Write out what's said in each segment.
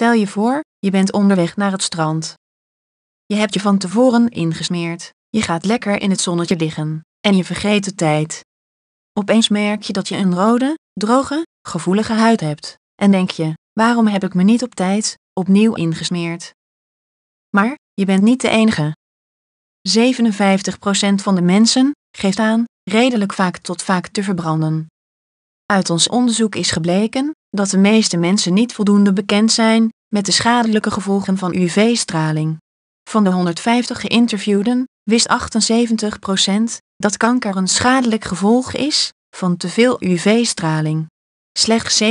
Stel je voor, je bent onderweg naar het strand. Je hebt je van tevoren ingesmeerd, je gaat lekker in het zonnetje liggen en je vergeet de tijd. Opeens merk je dat je een rode, droge, gevoelige huid hebt en denk je: waarom heb ik me niet op tijd opnieuw ingesmeerd? Maar je bent niet de enige. 57% van de mensen geeft aan redelijk vaak tot vaak te verbranden. Uit ons onderzoek is gebleken dat de meeste mensen niet voldoende bekend zijn met de schadelijke gevolgen van UV-straling. Van de 150 geïnterviewden wist 78% dat kanker een schadelijk gevolg is van te veel UV-straling. Slechts 47%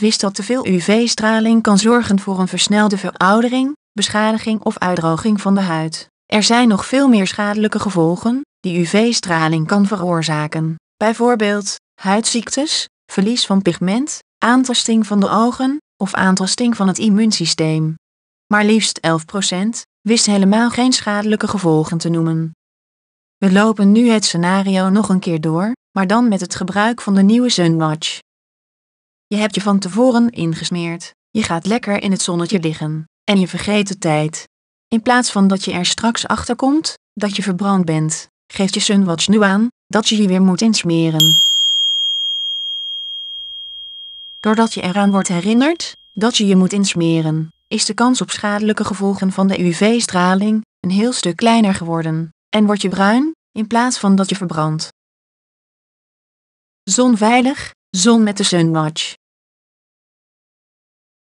wist dat te veel UV-straling kan zorgen voor een versnelde veroudering, beschadiging of uitdroging van de huid. Er zijn nog veel meer schadelijke gevolgen die UV-straling kan veroorzaken, bijvoorbeeld huidziektes, verlies van pigment, aantasting van de ogen of aantasting van het immuunsysteem. Maar liefst 11% wist helemaal geen schadelijke gevolgen te noemen. We lopen nu het scenario nog een keer door, maar dan met het gebruik van de nieuwe Sunwatch. Je hebt je van tevoren ingesmeerd, je gaat lekker in het zonnetje liggen en je vergeet de tijd. In plaats van dat je er straks achter komt dat je verbrand bent, geeft je Sunwatch nu aan dat je je weer moet insmeren. Doordat je eraan wordt herinnerd dat je je moet insmeren, is de kans op schadelijke gevolgen van de UV-straling een heel stuk kleiner geworden en word je bruin in plaats van dat je verbrandt. Zonveilig, zon met de Sunwatch.